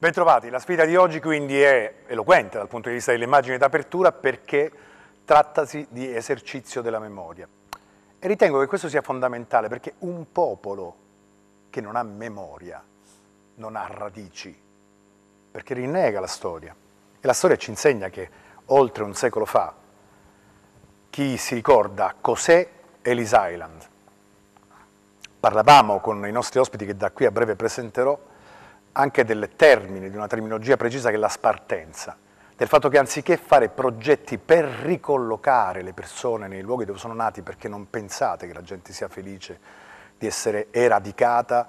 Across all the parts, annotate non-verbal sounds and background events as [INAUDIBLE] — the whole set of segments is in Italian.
Bentrovati, la sfida di oggi quindi è eloquente dal punto di vista dell'immagine d'apertura perché trattasi di esercizio della memoria. E ritengo che questo sia fondamentale perché un popolo che non ha memoria non ha radici, perché rinnega la storia. E la storia ci insegna che oltre un secolo fa chi si ricorda cos'è Ellis Island. Parlavamo con i nostri ospiti che da qui a breve presenterò anche del termine, di una terminologia precisa che è la spartenza, del fatto che anziché fare progetti per ricollocare le persone nei luoghi dove sono nati perché non pensate che la gente sia felice di essere eradicata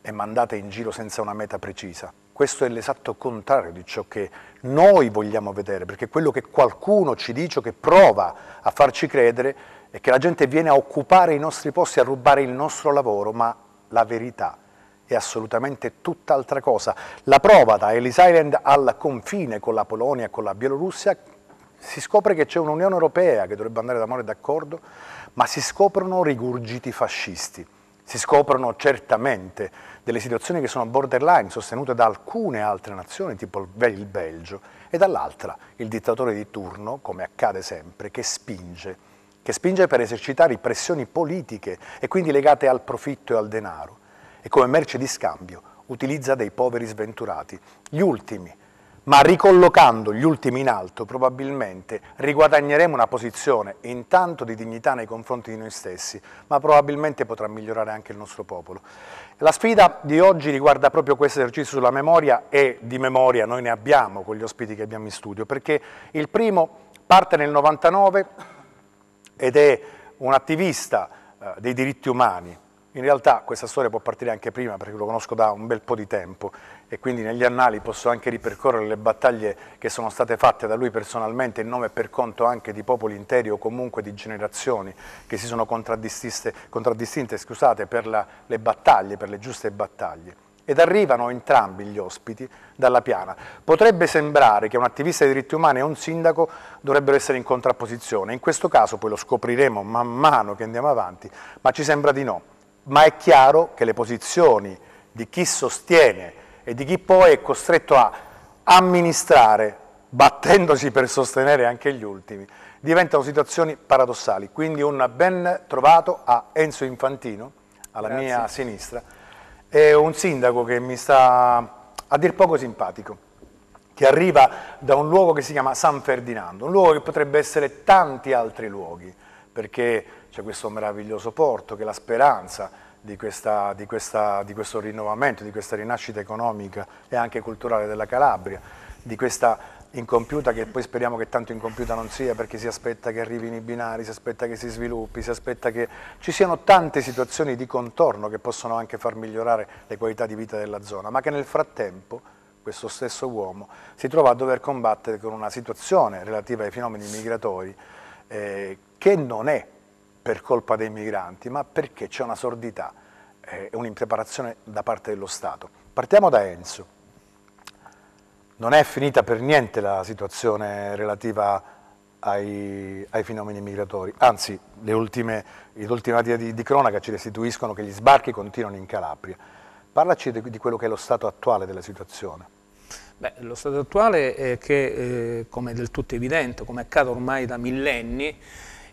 e mandata in giro senza una meta precisa. Questo è l'esatto contrario di ciò che noi vogliamo vedere, perché quello che qualcuno ci dice, o che prova a farci credere, è che la gente viene a occupare i nostri posti, a rubare il nostro lavoro, ma la verità è è assolutamente tutt'altra cosa. La prova da Ellis Island al confine con la Polonia, con la Bielorussia, si scopre che c'è un'Unione Europea che dovrebbe andare d'amore e d'accordo, ma si scoprono rigurgiti fascisti. Si scoprono certamente delle situazioni che sono borderline, sostenute da alcune altre nazioni, tipo il Belgio, e dall'altra il dittatore di turno, come accade sempre, che spinge, che spinge per esercitare pressioni politiche e quindi legate al profitto e al denaro e come merce di scambio utilizza dei poveri sventurati, gli ultimi, ma ricollocando gli ultimi in alto probabilmente riguadagneremo una posizione intanto di dignità nei confronti di noi stessi, ma probabilmente potrà migliorare anche il nostro popolo. La sfida di oggi riguarda proprio questo esercizio sulla memoria e di memoria noi ne abbiamo con gli ospiti che abbiamo in studio, perché il primo parte nel 99 ed è un attivista eh, dei diritti umani, in realtà questa storia può partire anche prima perché lo conosco da un bel po' di tempo e quindi negli annali posso anche ripercorrere le battaglie che sono state fatte da lui personalmente in nome e per conto anche di popoli interi o comunque di generazioni che si sono contraddistinte, contraddistinte scusate, per la, le battaglie, per le giuste battaglie ed arrivano entrambi gli ospiti dalla piana. Potrebbe sembrare che un attivista dei diritti umani e un sindaco dovrebbero essere in contrapposizione, in questo caso poi lo scopriremo man mano che andiamo avanti, ma ci sembra di no ma è chiaro che le posizioni di chi sostiene e di chi poi è costretto a amministrare, battendosi per sostenere anche gli ultimi, diventano situazioni paradossali. Quindi un ben trovato a Enzo Infantino, alla Grazie. mia sinistra, è un sindaco che mi sta a dir poco simpatico che arriva da un luogo che si chiama San Ferdinando, un luogo che potrebbe essere tanti altri luoghi, perché c'è questo meraviglioso porto che è la speranza di, questa, di, questa, di, questo rinnovamento, di questa rinascita economica e anche culturale della Calabria, di questa incompiuta che poi speriamo che tanto incompiuta non sia perché si aspetta che arrivino i binari, si aspetta che si sviluppi, si aspetta che ci siano tante situazioni di contorno che possono anche far migliorare le qualità di vita della zona, ma che nel frattempo questo stesso uomo si trova a dover combattere con una situazione relativa ai fenomeni migratori eh, che non è per colpa dei migranti, ma perché c'è una sordità eh, e un'impreparazione da parte dello Stato. Partiamo da Enzo. Non è finita per niente la situazione relativa ai, ai fenomeni migratori, anzi le ultime, le ultime di, di, cronaca ci restituiscono che gli sbarchi continuano in Calabria. Parlaci di, di quello che è lo stato attuale della situazione. Beh, lo stato attuale è che, eh, come è del tutto evidente, come accade ormai da millenni,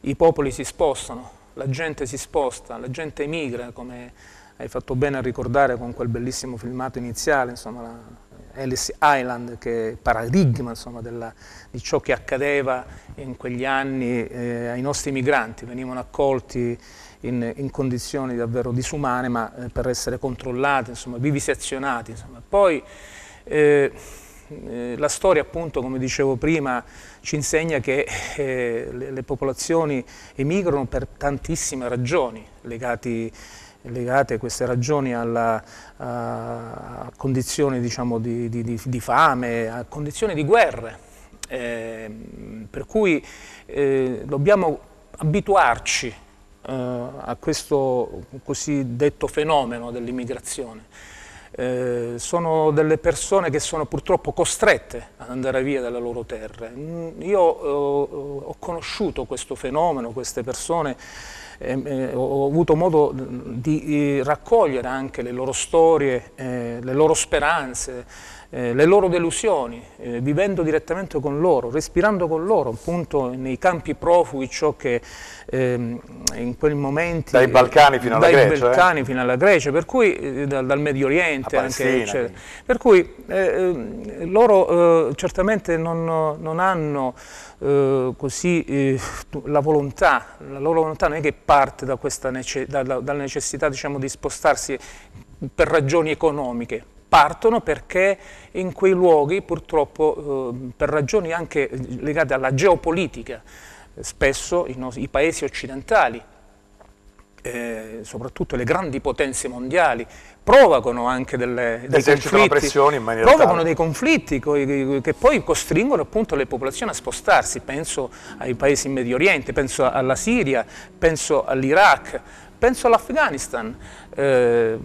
i popoli si spostano, la gente si sposta, la gente emigra, come hai fatto bene a ricordare con quel bellissimo filmato iniziale, insomma, la, Ellis Island, che è paradigma insomma, della, di ciò che accadeva in quegli anni eh, ai nostri migranti, venivano accolti in, in condizioni davvero disumane, ma eh, per essere controllati, insomma, vivisezionati. Insomma. Poi eh, eh la storia, appunto, come dicevo prima, ci insegna che eh, le, le, popolazioni emigrano per tantissime ragioni legati, legate queste ragioni alla, a condizioni diciamo, di, di, di, di fame, a condizioni di guerre, eh, per cui eh, dobbiamo abituarci eh, a questo cosiddetto fenomeno dell'immigrazione. Eh, sono delle persone che sono purtroppo costrette ad andare via dalle loro terre. Mm, io ho conosciuto questo fenomeno, queste persone, ho avuto modo mm, di eh, raccogliere anche le loro storie, eh, le loro speranze, eh, le loro delusioni, eh, vivendo direttamente con loro, respirando con loro, appunto nei campi profughi ciò che ehm, in quel momento... Dai Balcani fino alla Grecia. Dai eh? Balcani eh? fino alla Grecia, per cui eh, dal, dal Medio Oriente anche... Eccetera. Per cui eh, ehm, loro certamente non, non hanno così la volontà, la loro volontà non è che parte da nece, da, da, dalla necessità diciamo, di spostarsi per ragioni economiche, partono perché in quei luoghi purtroppo eh, per ragioni anche legate alla geopolitica, spesso i, i paesi occidentali, eh, soprattutto le grandi potenze mondiali, provocano anche delle, dei conflitti, provocano dei conflitti che poi costringono appunto le popolazioni a spostarsi, penso ai paesi in Medio Oriente, penso alla Siria, penso all'Iraq, Penso all'Afghanistan, eh,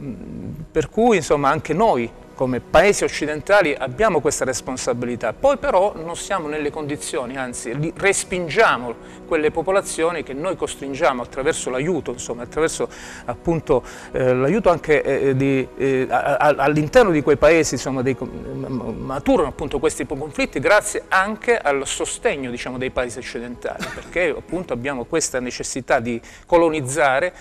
per cui insomma anche noi come paesi occidentali abbiamo questa responsabilità, poi però non siamo nelle condizioni, anzi respingiamo quelle popolazioni che noi costringiamo attraverso l'aiuto, attraverso appunto eh, l'aiuto anche eh, eh, eh all'interno di quei paesi insomma, dei, mm, maturano appunto questi conflitti grazie anche al sostegno diciamo, dei paesi occidentali, perché appunto abbiamo questa necessità di colonizzare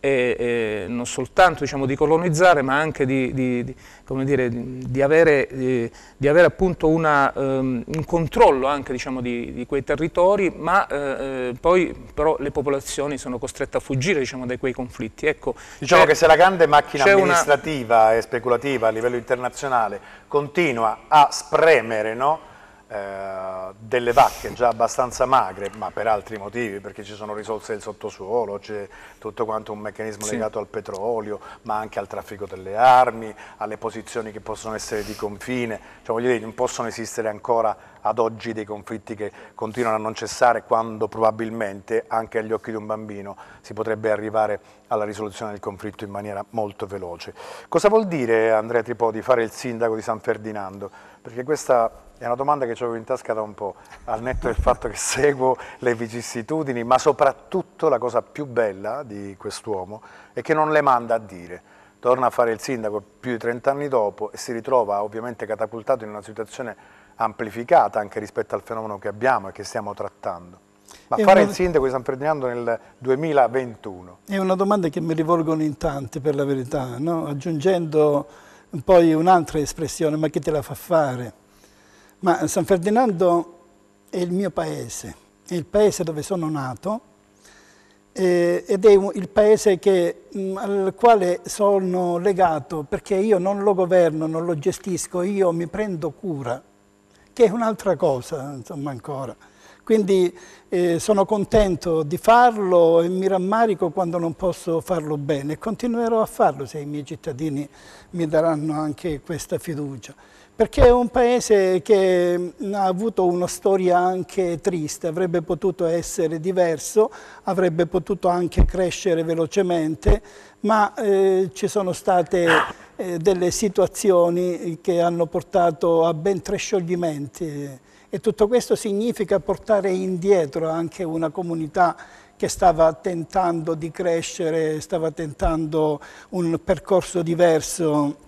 e, e non soltanto diciamo, di colonizzare ma anche di, di, di, dire, di avere, avere una, um, un controllo anche diciamo, di, quei territori ma eh, eh, poi però le popolazioni sono costrette a fuggire diciamo, da quei conflitti. Ecco, diciamo che se la grande macchina amministrativa una... e speculativa a livello internazionale continua a spremere no? Eh, delle vacche già abbastanza magre, ma per altri motivi, perché ci sono risorse del sottosuolo, c'è tutto quanto un meccanismo sì. legato al petrolio, ma anche al traffico delle armi, alle posizioni che possono essere di confine, cioè voglio dire, non possono esistere ancora ad oggi dei conflitti che continuano a non cessare quando probabilmente anche agli occhi di un bambino si potrebbe arrivare alla risoluzione del conflitto in maniera molto veloce. Cosa vuol dire Andrea Tripodi fare il sindaco di San Ferdinando? Perché questa è una domanda che ci avevo in tasca da un po', al netto del fatto che seguo le vicissitudini, ma soprattutto la cosa più bella di quest'uomo è che non le manda a dire. Torna a fare il sindaco più di 30 anni dopo e si ritrova ovviamente catapultato in una situazione amplificata anche rispetto al fenomeno che abbiamo e che stiamo trattando. Ma è fare una... il sindaco di San Ferdinando nel 2021? È una domanda che mi rivolgono in tanti per la verità, no? aggiungendo poi un'altra espressione, ma chi te la fa fare? Ma San Ferdinando è il mio paese, è il paese dove sono nato eh, ed è il paese che, mh, mm, al quale sono legato perché io non lo governo, non lo gestisco, io mi prendo cura, che è un'altra cosa insomma ancora. Quindi eh, sono contento di farlo e mi rammarico quando non posso farlo bene. Continuerò a farlo se i miei cittadini mi daranno anche questa fiducia perché è un paese che mm, ha avuto una storia anche triste, avrebbe potuto essere diverso, avrebbe potuto anche crescere velocemente, ma eh, ci sono state eh, delle situazioni che hanno portato a ben tre scioglimenti e tutto questo significa portare indietro anche una comunità che stava tentando di crescere, stava tentando un percorso diverso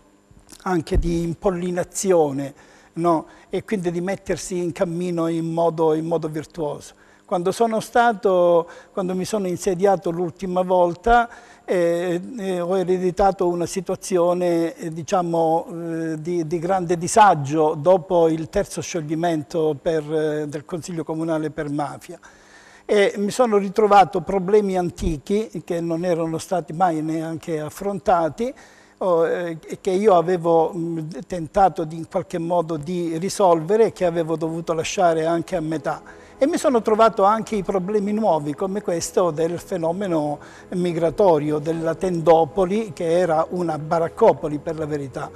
anche di impollinazione no? e quindi di mettersi in cammino in modo, in modo virtuoso. Quando, sono stato, quando mi sono insediato l'ultima volta, eh, eh, ho ereditato una situazione, eh, diciamo, eh, di, di, grande disagio dopo il terzo scioglimento per, eh, del Consiglio Comunale per Mafia. E mi sono ritrovato problemi antichi che non erano stati mai neanche affrontati, eh, che io avevo tentato di, in qualche modo di risolvere e che avevo dovuto lasciare anche a metà. E mi sono trovato anche i problemi nuovi come questo del fenomeno migratorio della Tendopoli che era una baraccopoli per la verità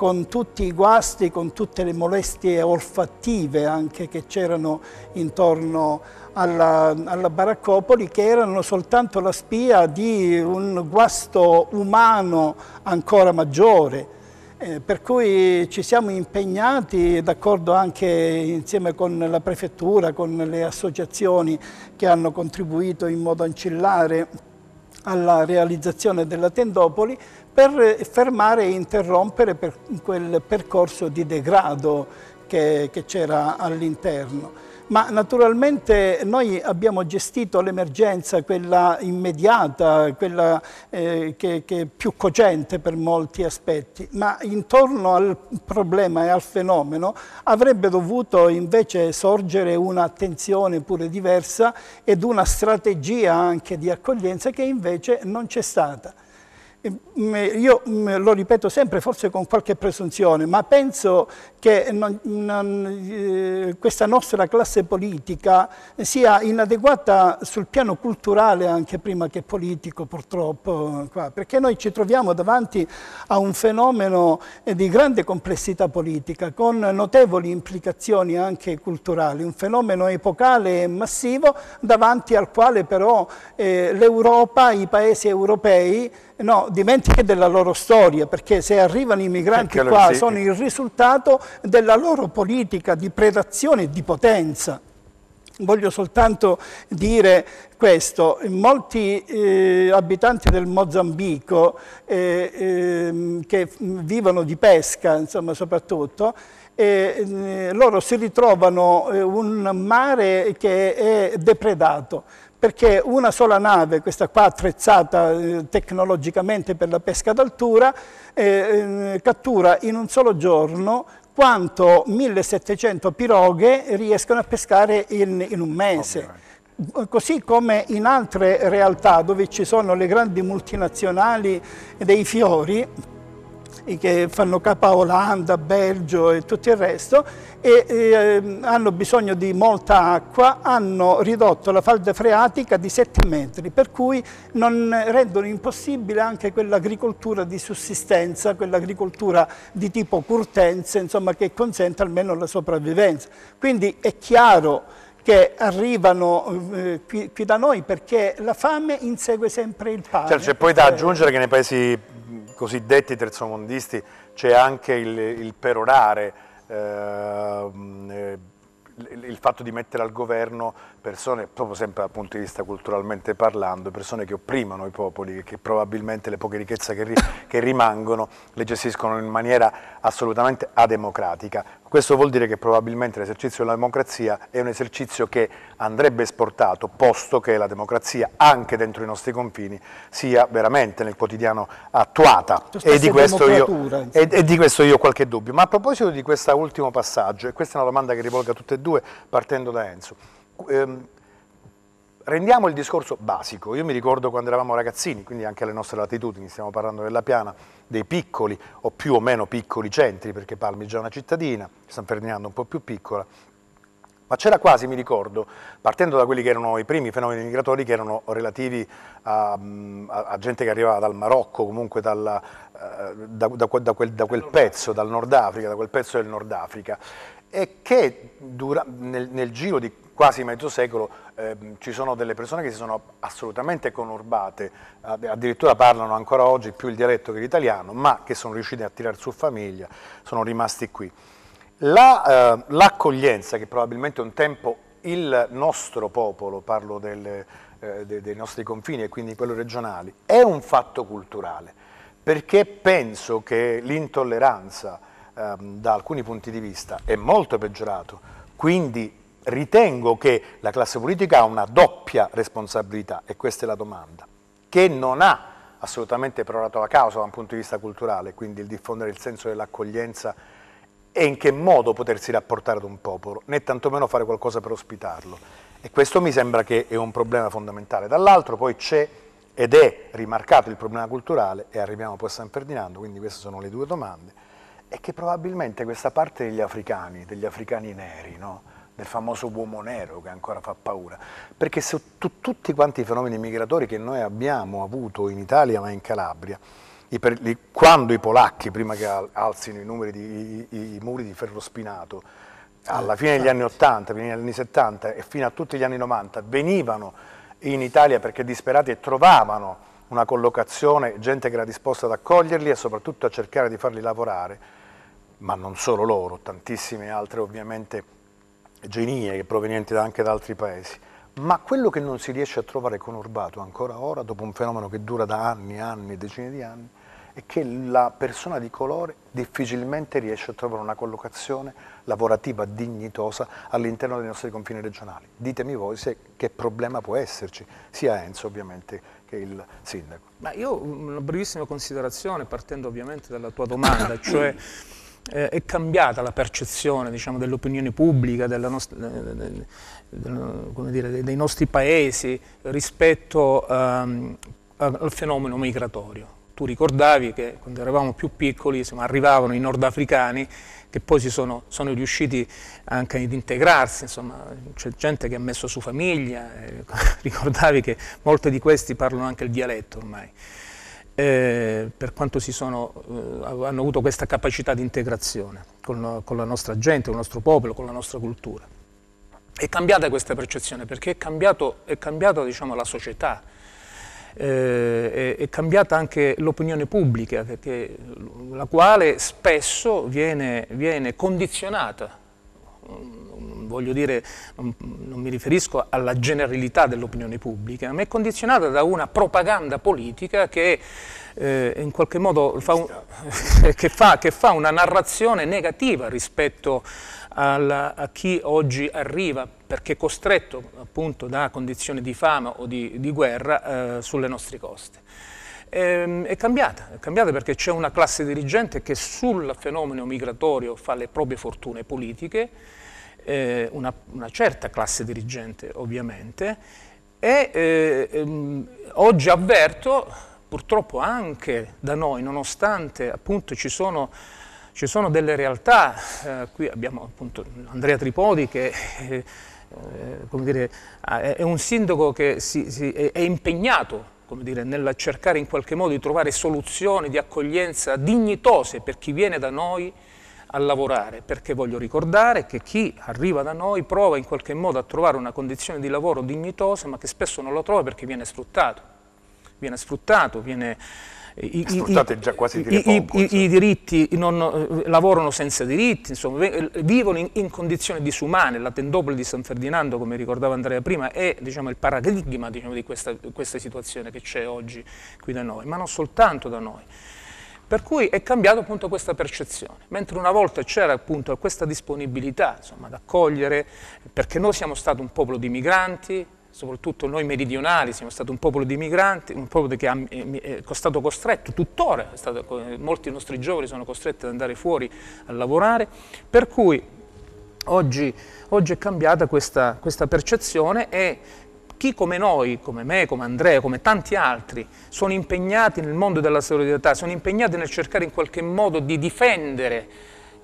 con tutti i guasti, con tutte le molestie olfattive anche che c'erano intorno alla, alla, Baraccopoli che erano soltanto la spia di un guasto umano ancora maggiore. Eh, per cui ci siamo impegnati, d'accordo anche insieme con la prefettura, con le associazioni che hanno contribuito in modo ancillare alla realizzazione della Tendopoli, per fermare e interrompere per quel percorso di degrado che c'era all'interno. Ma naturalmente noi abbiamo gestito l'emergenza, quella immediata, quella eh, che, che, è più cogente per molti aspetti, ma intorno al problema e al fenomeno avrebbe dovuto invece sorgere un'attenzione pure diversa ed una strategia anche di accoglienza che invece non c'è stata io lo ripeto sempre, forse con qualche presunzione, ma penso che non, non, eh, questa nostra classe politica sia inadeguata sul piano culturale anche prima che politico purtroppo, qua, perché noi ci troviamo davanti a un fenomeno eh, di grande complessità politica con notevoli implicazioni anche culturali, un fenomeno epocale e massivo davanti al quale però eh, l'Europa, i paesi europei no, dimenticano anche della loro storia, perché se arrivano i migranti allora qua sì. sono il risultato della loro politica di predazione e di potenza. Voglio soltanto dire questo, molti eh, abitanti del Mozambico eh, eh, che vivono di pesca, insomma, soprattutto, eh, eh, loro si ritrovano eh, un mare che è depredato perché una sola nave, questa qua attrezzata eh, tecnologicamente per la pesca d'altura, eh, eh, cattura in un solo giorno quanto 1700 piroghe riescono a pescare in, in un mese. così come in altre realtà dove ci sono le grandi multinazionali dei fiori, che fanno capo a Olanda, Belgio e tutto il resto e eh, hanno bisogno di molta acqua, hanno ridotto la falda freatica di 7 metri, per cui non rendono impossibile anche quell'agricoltura di sussistenza, quell'agricoltura di tipo curtenze insomma, che consente almeno la sopravvivenza. Quindi è chiaro che arrivano eh, qui, qui, da noi perché la fame insegue sempre il pane. Certo, c'è poi da eh, aggiungere che nei paesi cosiddetti terzomondisti c'è anche il, il perorare, ehm, eh, il fatto di mettere al governo persone, proprio sempre dal punto di vista culturalmente parlando, persone che opprimono i popoli, che probabilmente le poche ricchezze che, ri che, rimangono le gestiscono in maniera assolutamente ademocratica. Questo vuol dire che probabilmente l'esercizio della democrazia è un esercizio che andrebbe esportato, posto che la democrazia, anche dentro i nostri confini, sia veramente nel quotidiano attuata. Cioè, e di, io, e, e di, questo io, ho qualche dubbio. Ma a proposito di questo ultimo passaggio, e questa è una domanda che rivolgo a tutte e due, partendo da Enzo, ehm, rendiamo il discorso basico. Io mi ricordo quando eravamo ragazzini, quindi anche alle nostre latitudini, stiamo parlando della piana, dei piccoli o più o meno piccoli centri, perché Palmi è già una cittadina, San Ferdinando un po' più piccola, ma c'era quasi, mi ricordo, partendo da quelli che erano i primi fenomeni migratori che erano relativi a, a, a gente che arrivava dal Marocco, comunque dalla, eh, da, da, da, quel, da, quel, pezzo, dal Nord Africa, da quel pezzo del Nord Africa, e che dura, nel, nel, giro di quasi mezzo secolo eh, ci sono delle persone che si sono assolutamente conurbate, addirittura parlano ancora oggi più il dialetto che l'italiano, ma che sono riusciti a tirare su famiglia, sono rimasti qui. l'accoglienza, la, eh, che probabilmente un tempo il nostro popolo, parlo del, eh, dei, dei nostri confini e quindi quello regionale, è un fatto culturale, perché penso che l'intolleranza, ehm, da alcuni punti di vista è molto peggiorato, quindi ritengo che la classe politica ha una doppia responsabilità, e questa è la domanda, che non ha assolutamente perorato la causa da un punto di vista culturale, quindi il diffondere il senso dell'accoglienza e in che modo potersi rapportare ad un popolo, né tantomeno fare qualcosa per ospitarlo. E questo mi sembra che è un problema fondamentale. Dall'altro poi c'è ed è rimarcato il problema culturale e arriviamo poi a San Ferdinando, quindi queste sono le due domande è che probabilmente questa parte degli africani, degli africani neri, no? del famoso uomo nero che ancora fa paura, perché su tutti quanti i fenomeni migratori che noi abbiamo avuto in Italia ma in Calabria, i quando i polacchi, prima che alzino i, di, i, i muri di ferro spinato, alla eh, fine degli anni 80, fine degli anni 70 e fino a tutti gli anni 90 venivano in Italia perché disperati e trovavano una collocazione, gente che era disposta ad accoglierli e soprattutto a cercare di farli lavorare, ma non solo loro, tantissime altre ovviamente genie provenienti anche da altri paesi. Ma quello che non si riesce a trovare conurbato ancora ora, dopo un fenomeno che dura da anni, e anni, decine di anni, è che la persona di colore difficilmente riesce a trovare una collocazione lavorativa dignitosa all'interno dei nostri confini regionali. Ditemi voi se, che problema può esserci, sia Enzo ovviamente che il sindaco. Ma io mm, una brevissima considerazione partendo ovviamente dalla tua domanda, cioè [CLEARS THROAT] eh, è cambiata la percezione diciamo, dell'opinione pubblica, nostra, eh, del, del, dire, dei nostri paesi rispetto um, al fenomeno migratorio. Tu ricordavi che quando eravamo più piccoli insomma, arrivavano i nordafricani che poi si sono, sono, riusciti anche ad integrarsi, insomma c'è gente che ha messo su famiglia, eh, [LAUGHS] ricordavi che molti di questi parlano anche il dialetto ormai eh, per quanto sono, eh, hanno avuto questa capacità di integrazione con, con la nostra gente, con il nostro popolo, con la nostra cultura. È cambiata questa percezione perché è, cambiato, è cambiata diciamo, la società, eh, è, è, cambiata anche l'opinione pubblica, che, la quale spesso viene, viene condizionata voglio dire, non, non mi riferisco alla generalità dell'opinione pubblica, ma è condizionata da una propaganda politica che eh, in qualche modo fa, un, [LAUGHS] che fa, che fa una narrazione negativa rispetto alla, a chi oggi arriva perché costretto appunto da condizioni di fama o di, di guerra eh, sulle nostre coste ehm, è cambiata, è cambiata perché c'è una classe dirigente che sul fenomeno migratorio fa le proprie fortune politiche, eh, una, una certa classe dirigente ovviamente, e eh, ehm, oggi avverto, purtroppo anche da noi, nonostante appunto ci sono, ci sono delle realtà, eh, qui abbiamo appunto Andrea Tripodi che eh, eh dire, ah, è un sindaco che si, si, è impegnato come dire, nel cercare in qualche modo di trovare soluzioni di accoglienza dignitose per chi viene da noi a lavorare, perché voglio ricordare che chi arriva da noi prova in qualche modo a trovare una condizione di lavoro dignitosa, ma che spesso non la trova perché viene sfruttato, viene sfruttato, viene i, i, i, i diritti, non, eh, lavorano senza diritti, insomma, eh, vivono in, in, condizioni disumane. La tendopoli di San Ferdinando, come ricordava Andrea prima, è diciamo, il paradigma diciamo, di questa, questa situazione che c'è oggi qui da noi, ma non soltanto da noi. Per cui è cambiata appunto questa percezione, mentre una volta c'era appunto questa disponibilità insomma, ad accogliere, perché noi siamo stati un popolo di migranti, soprattutto noi meridionali, siamo stati un popolo di migranti, un popolo che eh, è stato costretto, tuttora, stato, molti dei nostri giovani sono costretti ad andare fuori a lavorare, per cui oggi, oggi è cambiata questa, questa percezione e chi come noi, come me, come Andrea, come tanti altri, sono impegnati nel mondo della solidarietà, sono impegnati nel cercare in qualche modo di difendere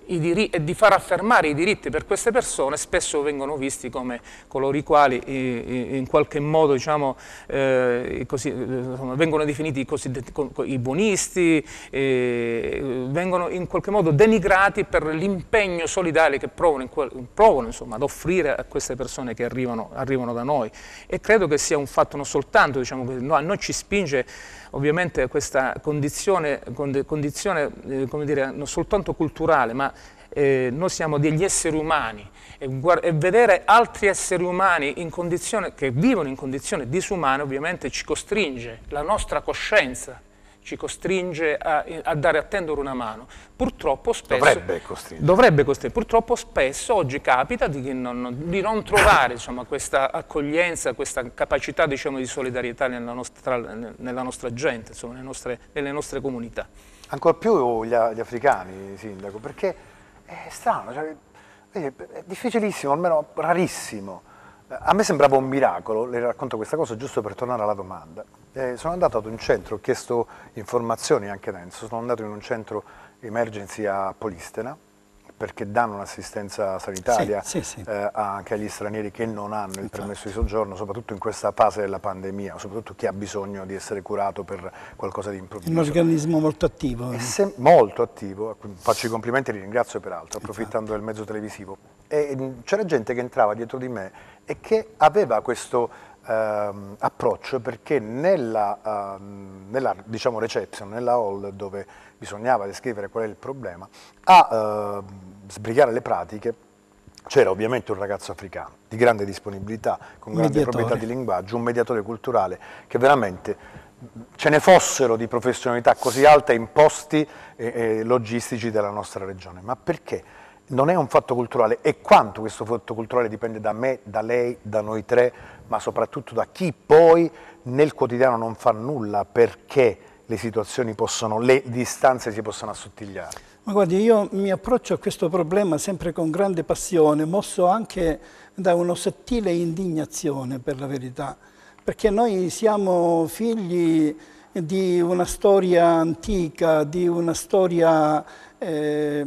e di far affermare i diritti per queste persone spesso vengono visti come coloro i quali in qualche modo diciamo, eh, così, insomma, vengono definiti i cosiddetti i buonisti, eh, vengono in qualche modo denigrati per l'impegno solidale che provano, quel, provano insomma, ad offrire a queste persone che arrivano, arrivano, da noi e credo che sia un fatto non soltanto diciamo, che a noi ci spinge Ovviamente questa condizione, condizione eh, dire, non soltanto culturale, ma eh, noi siamo degli esseri umani e, e, vedere altri esseri umani in condizione, che vivono in condizioni disumane ovviamente ci costringe la nostra coscienza ci costringe a, a dare a tendere una mano. Purtroppo spesso... Dovrebbe costringere. Dovrebbe costringere. Purtroppo spesso oggi capita di non, di non trovare insomma, questa accoglienza, questa capacità diciamo, di solidarietà nella nostra, nella nostra gente, insomma, nelle, nostre, nelle, nostre, comunità. Ancora più gli, gli africani, Sindaco, perché è strano, cioè, è difficilissimo, almeno rarissimo a me sembrava un miracolo, le racconto questa cosa giusto per tornare alla domanda. Eh, sono andato ad un centro, ho chiesto informazioni anche da Enzo, sono andato in un centro emergency a Polistena perché danno un'assistenza sanitaria sì, sì, sì. Eh, anche agli stranieri che non hanno il Infatti. permesso di soggiorno, soprattutto in questa fase della pandemia, soprattutto chi ha bisogno di essere curato per qualcosa di improvviso. È un organismo molto attivo. Eh. molto attivo, faccio i complimenti e li ringrazio peraltro, esatto. approfittando Infatti. del mezzo televisivo. Mm, c'era gente che entrava dietro di me e che aveva questo ehm, approccio perché nella, ehm, nella diciamo reception, nella hall dove bisognava descrivere qual è il problema, a eh, sbrigare le pratiche c'era ovviamente un ragazzo africano di grande disponibilità, con grande mediatore. proprietà di linguaggio, un mediatore culturale che veramente ce ne fossero di professionalità così alte in posti eh, eh, logistici della nostra regione. Ma perché? Non è un fatto culturale e quanto questo fatto culturale dipende da me, da lei, da noi tre, ma soprattutto da chi poi nel quotidiano non fa nulla perché le situazioni possono, le distanze si possono assottigliare? Ma guardi, io mi approccio a questo problema sempre con grande passione, mosso anche da una sottile indignazione per la verità, perché noi siamo figli di una storia antica, di una storia eh,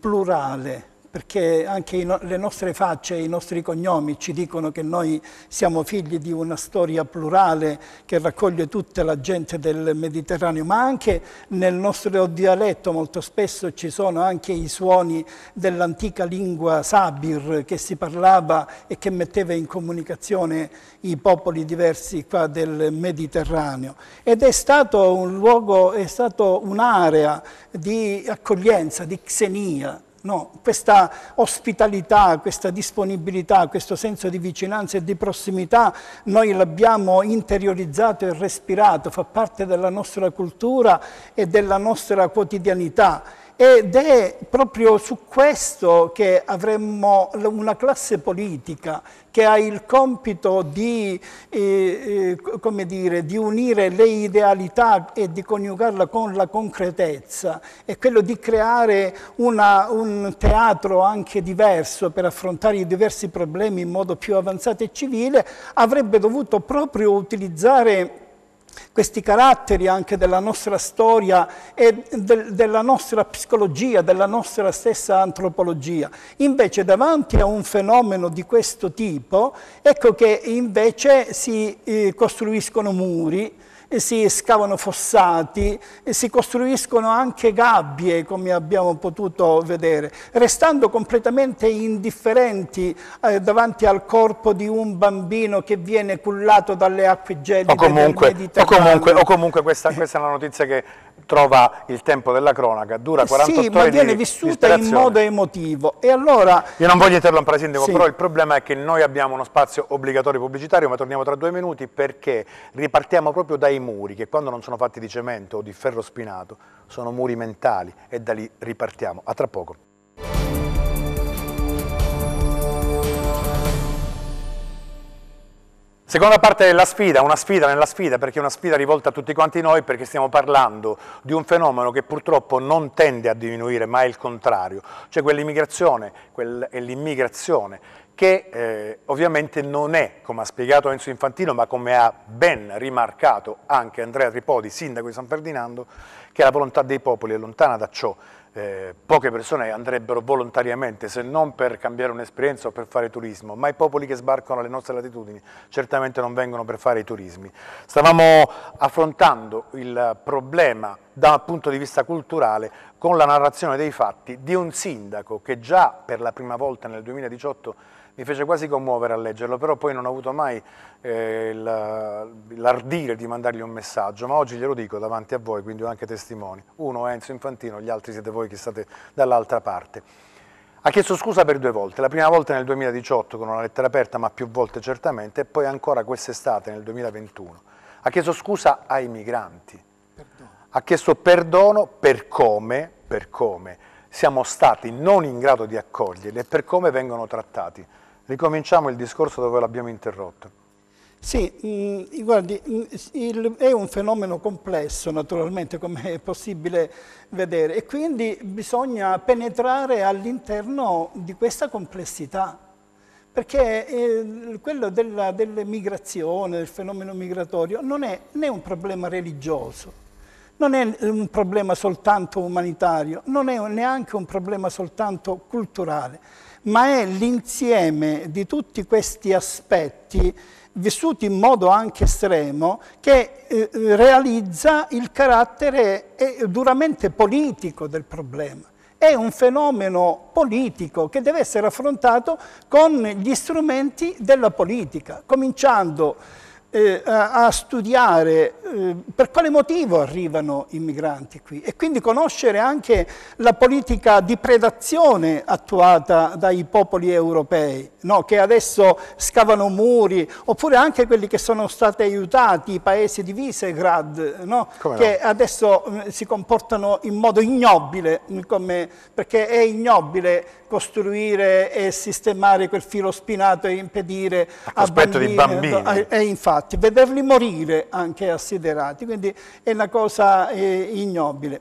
plurale, perché anche no le nostre facce e i nostri cognomi ci dicono che noi siamo figli di una storia plurale che raccoglie tutta la gente del Mediterraneo, ma anche nel nostro dialetto molto spesso ci sono anche i suoni dell'antica lingua sabir che si parlava e che metteva in comunicazione i popoli diversi qua del Mediterraneo. Ed è stato un luogo, è stato un'area di accoglienza, di xenia, No, questa ospitalità, questa disponibilità, questo senso di vicinanza e di prossimità noi l'abbiamo interiorizzato e respirato, fa parte della nostra cultura e della nostra quotidianità. Ed è proprio su questo che avremmo una classe politica che ha il compito di, eh, eh, dire, di unire le idealità e di coniugarla con la concretezza, e quello di creare una, un teatro anche diverso per affrontare i diversi problemi in modo più avanzato e civile, avrebbe dovuto proprio utilizzare questi caratteri anche della nostra storia e de della nostra psicologia, della nostra stessa antropologia. Invece davanti a un fenomeno di questo tipo, ecco che invece si eh, costruiscono muri, e si scavano fossati e si costruiscono anche gabbie, come abbiamo potuto vedere, restando completamente indifferenti eh, davanti al corpo di un bambino che viene cullato dalle acque gelide o comunque, o comunque, o comunque questa, questa, è una notizia che trova il tempo della cronaca, dura 48 eh sì, ore ma viene vissuta in modo emotivo. E allora... Io non voglio interrompere, Sindaco, sì. però il problema è che noi abbiamo uno spazio obbligatorio pubblicitario, ma torniamo tra due minuti perché ripartiamo proprio dai muri, che quando non sono fatti di cemento o di ferro spinato, sono muri mentali e da lì ripartiamo. A tra poco. Seconda parte della sfida, una sfida nella sfida, perché è una sfida rivolta a tutti quanti noi, perché stiamo parlando di un fenomeno che purtroppo non tende a diminuire, ma è il contrario, cioè quell'immigrazione, quell l'immigrazione che eh, ovviamente non è, come ha spiegato Enzo Infantino, ma come ha ben rimarcato anche Andrea Tripodi, sindaco di San Ferdinando, che la volontà dei popoli è lontana da ciò eh, poche persone andrebbero volontariamente, se non per cambiare un'esperienza o per fare turismo, ma i popoli che sbarcano alle nostre latitudini certamente non vengono per fare i turismi. Stavamo affrontando il problema dal punto di vista culturale con la narrazione dei fatti di un sindaco che già per la prima volta nel 2018 mi fece quasi commuovere a leggerlo, però poi non ho avuto mai eh, l'ardire di mandargli un messaggio, ma oggi glielo dico davanti a voi, quindi ho anche testimoni. Uno è Enzo Infantino, gli altri siete voi che state dall'altra parte. Ha chiesto scusa per due volte, la prima volta nel 2018 con una lettera aperta, ma più volte certamente, e poi ancora quest'estate nel 2021. Ha chiesto scusa ai migranti, perdono. ha chiesto perdono per come, per come siamo stati non in grado di accoglierli e per come vengono trattati. Ricominciamo il discorso dove l'abbiamo interrotto. Sì, mh, mm, guardi, il, è un fenomeno complesso naturalmente, come è possibile vedere, e quindi bisogna penetrare all'interno di questa complessità, perché eh, quello della, dell'emigrazione, del fenomeno migratorio, non è né un problema religioso, non è un problema soltanto umanitario, non è neanche un problema soltanto culturale, ma è l'insieme di tutti questi aspetti vissuti in modo anche estremo, che eh, realizza il carattere eh, duramente politico del problema. È un fenomeno politico che deve essere affrontato con gli strumenti della politica, cominciando eh, a, studiare eh, per quale motivo arrivano i migranti qui e quindi conoscere anche la politica di predazione attuata dai popoli europei, no? che adesso scavano muri, oppure anche quelli che sono stati aiutati, i paesi di Visegrad, no? che no? adesso mh, mm, si comportano in modo ignobile, mh, come, perché è ignobile costruire e sistemare quel filo spinato e impedire a, a bambini, di bambini. E, e infatti vederli morire anche assiderati, quindi è una cosa eh, ignobile.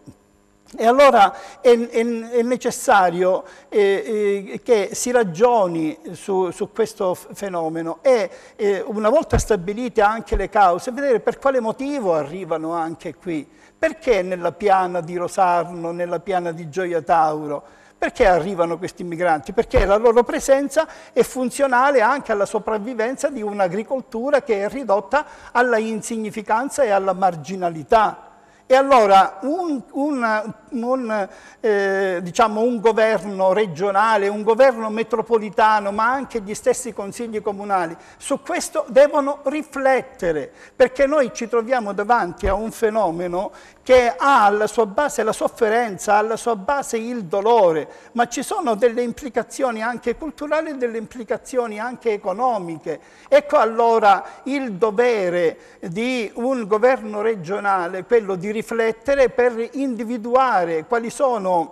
E allora è, è, è necessario eh, eh, che si ragioni su, su questo fenomeno e eh, una volta stabilite anche le cause, vedere per quale motivo arrivano anche qui. Perché nella piana di Rosarno, nella piana di Gioia Tauro? Perché arrivano questi migranti? Perché la loro presenza è funzionale anche alla sopravvivenza di un'agricoltura che è ridotta alla insignificanza e alla marginalità. E allora un, un, non eh, diciamo un governo regionale, un governo metropolitano, ma anche gli stessi consigli comunali, su questo devono riflettere, perché noi ci troviamo davanti a un fenomeno che ha alla sua base la sofferenza, alla sua base il dolore, ma ci sono delle implicazioni anche culturali e delle implicazioni anche economiche. Ecco allora il dovere di un governo regionale, quello di riflettere per individuare indicare quali sono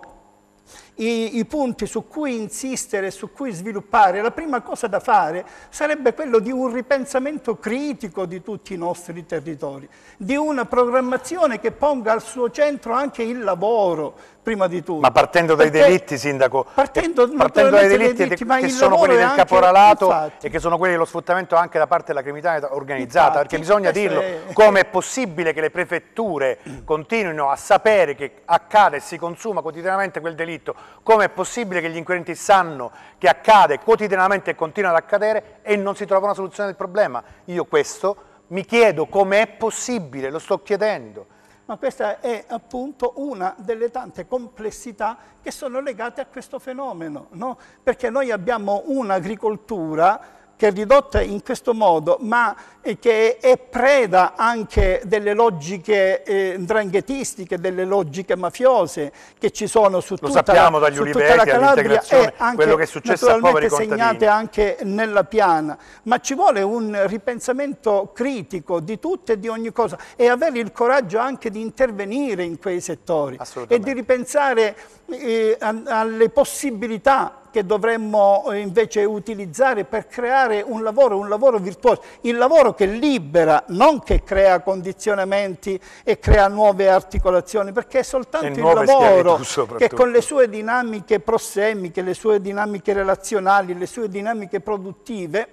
i, i punti su cui insistere, su cui sviluppare, la prima cosa da fare sarebbe quello di un ripensamento critico di tutti i nostri territori, di una programmazione che ponga al suo centro anche il lavoro, prima di tutto. Ma partendo dai Perché delitti, Sindaco, eh, partendo, partendo dai delitti, delitti che, che sono quelli del caporalato infatti. e che sono quelli dello sfruttamento anche da parte della criminalità organizzata, infatti, perché bisogna dirlo, come è possibile che le prefetture continuino a sapere che accade e si consuma quotidianamente quel delitto come è possibile che gli inquirenti sanno che accade quotidianamente e continua ad accadere e non si trova una soluzione del problema? Io questo mi chiedo come è possibile, lo sto chiedendo. Ma questa è appunto una delle tante complessità che sono legate a questo fenomeno, no? perché noi abbiamo un'agricoltura che è ridotta in questo modo, ma eh, che è preda anche delle logiche eh, dranghetistiche, delle logiche mafiose che ci sono su Lo tutta, sappiamo dagli su tutta la Calabria e anche, quello che è successo a poveri segnate contadini. anche nella piana. Ma ci vuole un ripensamento critico di tutto e di ogni cosa e avere il coraggio anche di intervenire in quei settori e di ripensare eh, alle possibilità che dovremmo eh, invece utilizzare per creare un lavoro, un lavoro virtuoso, il lavoro che libera, non che crea condizionamenti e crea nuove articolazioni, perché è soltanto il lavoro che con le sue dinamiche prosemiche, le sue dinamiche relazionali, le sue dinamiche produttive,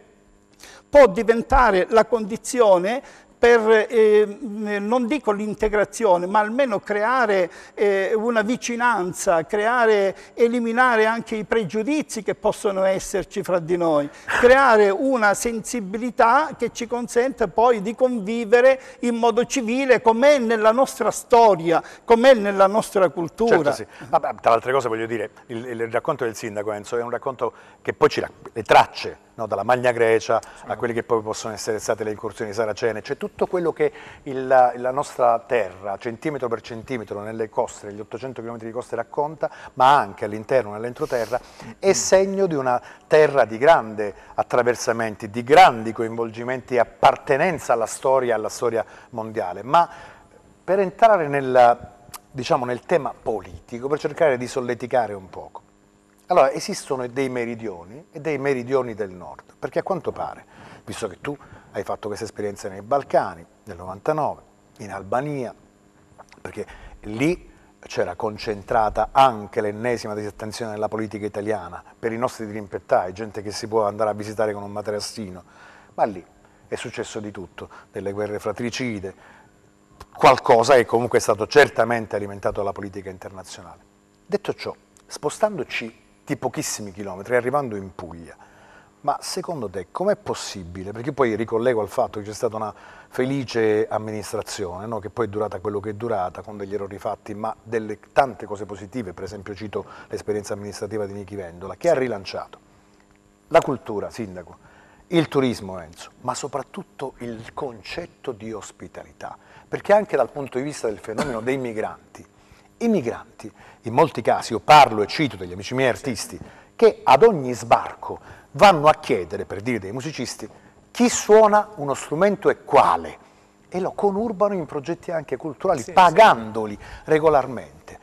può diventare la condizione per, eh, non dico l'integrazione, ma almeno creare eh, una vicinanza, creare, eliminare anche i pregiudizi che possono esserci fra di noi, creare una sensibilità che ci consenta poi di convivere in modo civile com'è nella nostra storia, com'è nella nostra cultura. Certo, sì. ma, tra le altre cose voglio dire, il, il, racconto del sindaco Enzo è un racconto che poi ci le tracce, no? dalla Magna Grecia sì. a quelle che poi possono essere state le incursioni di saracene, cioè, tutto quello che il, la nostra terra, centimetro per centimetro, nelle coste, negli 800 km di coste racconta, ma anche all'interno, nell'entroterra, è mm. segno di una terra di grandi attraversamenti, di grandi coinvolgimenti e appartenenza alla storia, alla storia mondiale. Ma per entrare nella, diciamo, nel tema politico, per cercare di solleticare un poco, allora, esistono dei meridioni e dei meridioni del nord, perché a quanto pare, visto che tu hai fatto questa esperienza nei Balcani nel 99, in Albania, perché lì c'era concentrata anche l'ennesima disattenzione della politica italiana per i nostri dirimpettai, gente che si può andare a visitare con un materassino, ma lì è successo di tutto, delle guerre fratricide, qualcosa che comunque è stato certamente alimentato dalla politica internazionale. Detto ciò, spostandoci di pochissimi chilometri, arrivando in Puglia, ma secondo te com'è possibile? Perché poi ricollego al fatto che c'è stata una felice amministrazione, no? che poi è durata quello che è durata, con degli errori fatti, ma delle tante cose positive, per esempio cito l'esperienza amministrativa di Nichi Vendola, che ha rilanciato la cultura, sindaco, il turismo Enzo, ma soprattutto il concetto di ospitalità, perché anche dal punto di vista del fenomeno dei migranti, i migranti in molti casi, io parlo e cito degli amici miei artisti, che ad ogni sbarco vanno a chiedere, per dire dei musicisti, chi suona uno strumento e quale, e lo conurbano in progetti anche culturali, sì, pagandoli sì. regolarmente.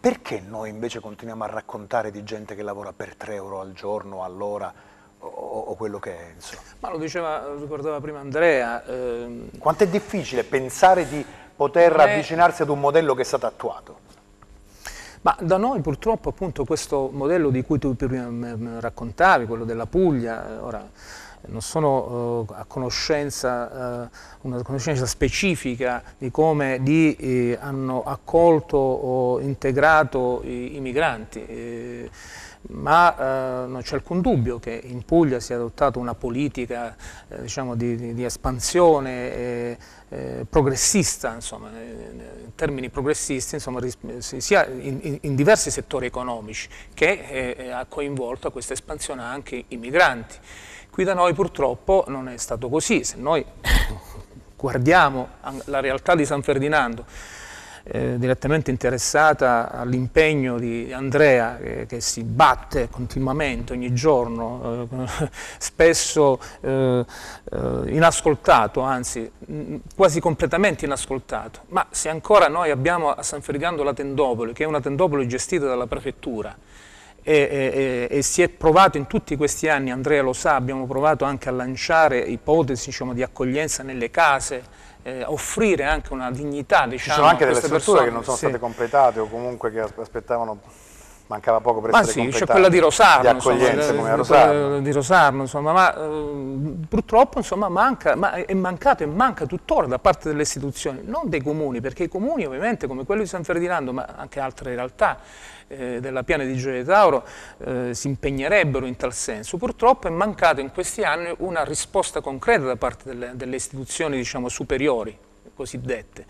Perché noi invece continuiamo a raccontare di gente che lavora per 3 euro al giorno, all'ora, o, o, quello che è? Insomma. Ma lo diceva, ricordava prima Andrea. Ehm... Quanto è difficile pensare di poter Beh... avvicinarsi ad un modello che è stato attuato? Ma da noi purtroppo appunto questo modello di cui tu prima raccontavi, quello della Puglia, eh, ora eh, non sono uh, a conoscenza, uh, una conoscenza specifica di come di, eh, hanno accolto o integrato i, i migranti. Eh, ma eh, non c'è alcun dubbio che in Puglia si è adottata una politica eh, diciamo di, di, di, espansione eh, eh progressista, insomma, eh, in termini progressisti, insomma, sia in, in, diversi settori economici, che eh, ha coinvolto a questa espansione anche i migranti. Qui da noi purtroppo non è stato così, se noi [COUGHS] guardiamo la realtà di San Ferdinando, eh, direttamente interessata all'impegno di Andrea eh, che si batte continuamente ogni giorno, eh, [LAUGHS] spesso eh, eh, inascoltato, anzi mm, quasi completamente inascoltato. Ma se ancora noi abbiamo a San Fergando la Tendopoli, che è una Tendopoli gestita dalla prefettura, e, e, e, si è provato in tutti questi anni, Andrea lo sa, abbiamo provato anche a lanciare ipotesi diciamo, di accoglienza nelle case, eh, offrire anche una dignità diciamo, Ci sono diciamo, anche delle strutture persone. che non sono sì. state completate o comunque che aspettavano mancava poco per ma essere sì, c'è cioè quella di Rosarno, insomma, eh, Rosarno. di Rosarno insomma, ma eh, purtroppo insomma, manca, ma è mancato e manca tuttora da parte delle istituzioni, non dei comuni, perché i comuni ovviamente come quello di San Ferdinando, ma anche altre realtà, eh, della Piana di Gioia Tauro eh, si impegnerebbero in tal senso. Purtroppo è mancata in questi anni una risposta concreta da parte delle, delle istituzioni diciamo, superiori, cosiddette.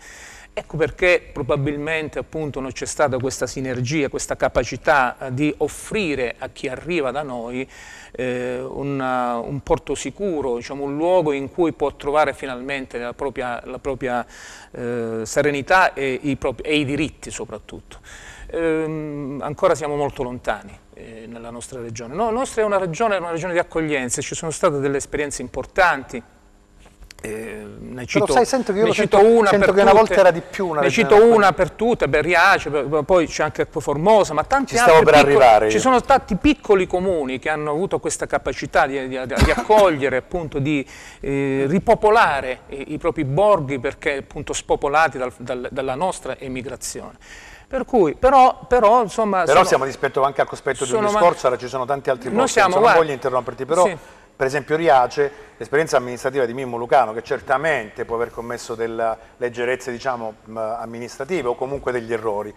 Ecco perché probabilmente appunto, non c'è stata questa sinergia, questa capacità eh, di offrire a chi arriva da noi eh, una, un porto sicuro, diciamo, un luogo in cui può trovare finalmente la propria, la propria eh, serenità e i, propri, e i diritti soprattutto ehm, ancora siamo molto lontani eh, nella nostra regione. No, la nostra è una regione, una regione di accoglienza, ci sono state delle esperienze importanti, eh, ne cito, sai, sento che io ne cito sento, una sento per che tutte, una volta era di più. ne cito una per tutte, Berriace, poi c'è anche Formosa, ma tanti ci altri. Per piccoli, arrivare ci sono stati piccoli comuni che hanno avuto questa capacità di, di, di accogliere, [LAUGHS] appunto, di eh, ripopolare i, i, propri borghi perché appunto spopolati dal, dal, dalla nostra emigrazione. Per cui, però, però insomma... Però sono, siamo rispetto anche al cospetto di un discorso, ma... ci sono tanti altri Noi posti, siamo, non voglio interromperti, però... Sì per esempio Riace, l'esperienza amministrativa di Mimmo Lucano che certamente può aver commesso delle leggerezze diciamo, amministrative o comunque degli errori.